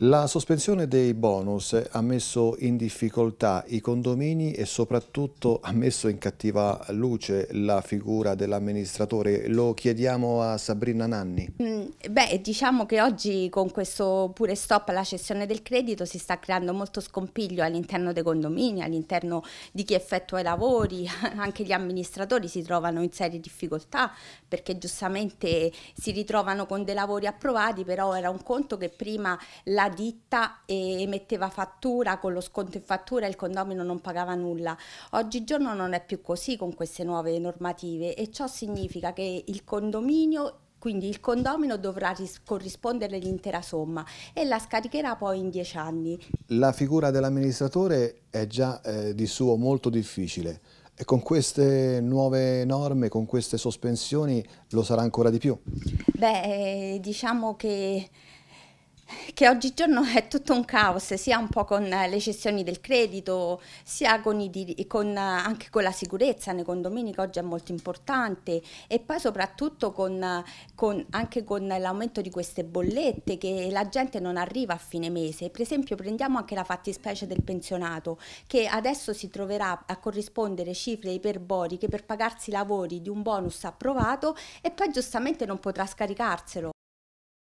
La sospensione dei bonus ha messo in difficoltà i condomini e soprattutto ha messo in cattiva luce la figura dell'amministratore. Lo chiediamo a Sabrina Nanni. Mm, beh, diciamo che oggi con questo pure stop alla cessione del credito si sta creando molto scompiglio all'interno dei condomini, all'interno di chi effettua i lavori, anche gli amministratori si trovano in serie difficoltà perché giustamente si ritrovano con dei lavori approvati, però era un conto che prima la ditta e emetteva fattura, con lo sconto in fattura e il condomino non pagava nulla. Oggigiorno non è più così con queste nuove normative e ciò significa che il condominio quindi il condomino dovrà corrispondere l'intera somma e la scaricherà poi in dieci anni. La figura dell'amministratore è già eh, di suo molto difficile e con queste nuove norme, con queste sospensioni lo sarà ancora di più? Beh, eh, diciamo che che oggigiorno è tutto un caos, sia un po' con eh, le cessioni del credito, sia con i, con, eh, anche con la sicurezza nei condomini che oggi è molto importante e poi soprattutto con, anche con l'aumento di queste bollette che la gente non arriva a fine mese. Per esempio prendiamo anche la fattispecie del pensionato che adesso si troverà a corrispondere cifre iperboriche per pagarsi i lavori di un bonus approvato e poi giustamente non potrà scaricarselo.